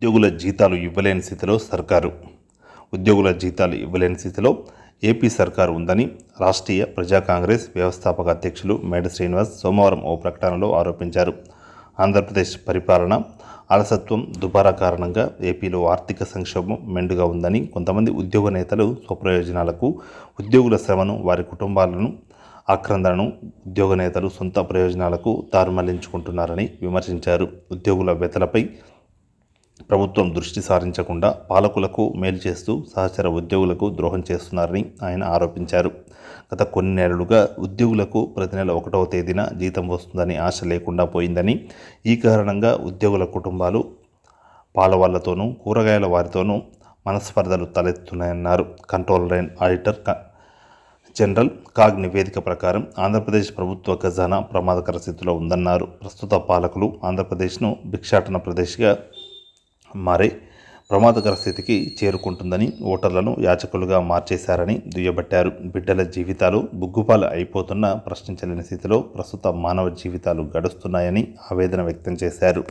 ఉద్యోగుల జీతాలు ఇవ్వలేని స్థితిలో సర్కారు ఉద్యోగుల జీతాలు ఇవ్వలేని స్థితిలో ఏపీ సర్కారు ఉందని రాష్ట్రీయ ప్రజా కాంగ్రెస్ వ్యవస్థాపక అధ్యక్షులు మేడ శ్రీనివాస్ సోమవారం ఓ ప్రకటనలో ఆరోపించారు ఆంధ్రప్రదేశ్ పరిపాలన అలసత్వం దుబారా కారణంగా ఏపీలో ఆర్థిక సంక్షోభం మెండుగా ఉందని కొంతమంది ఉద్యోగ నేతలు స్వప్రయోజనాలకు ఉద్యోగుల శ్రమను వారి కుటుంబాలను ఆక్రందనను ఉద్యోగ నేతలు సొంత ప్రయోజనాలకు తారుమళ్లించుకుంటున్నారని విమర్శించారు ఉద్యోగుల వెతలపై ప్రభుత్వం దృష్టి సారించకుండా పాలకులకు మేలు చేస్తూ సహచర ఉద్యోగులకు ద్రోహం చేస్తున్నారని ఆయన ఆరోపించారు గత కొన్ని నెలలుగా ఉద్యోగులకు ప్రతి నెల ఒకటవ తేదీన జీతం వస్తుందని ఆశ లేకుండా పోయిందని ఈ కారణంగా ఉద్యోగుల కుటుంబాలు వాళ్లతోనూ కూరగాయల వారితోనూ మనస్పర్ధలు తలెత్తున్నాయన్నారు control line auditor general CAG నివేదిక ప్రకారం ఆంధ్రప్రదేశ్ ప్రభుత్వ ఖజానా ప్రమాదకర స్థితిలో ఉందన్నారు ప్రస్తుత పాలకులు ఆంధ్రప్రదేశ్ను భిక్షాటన ప్రదేశ్గా మారే ప్రమాదకర స్థితికి చేరుకుంటుందని ఓటర్లను యాచకులుగా మార్చేశారని దుయ్యబట్టారు బిడ్డల జీవితాలు బుగ్గుపాలు అయిపోతున్నా ప్రశ్నించలేని స్థితిలో ప్రస్తుత మానవ జీవితాలు గడుస్తున్నాయని ఆవేదన వ్యక్తం చేశారు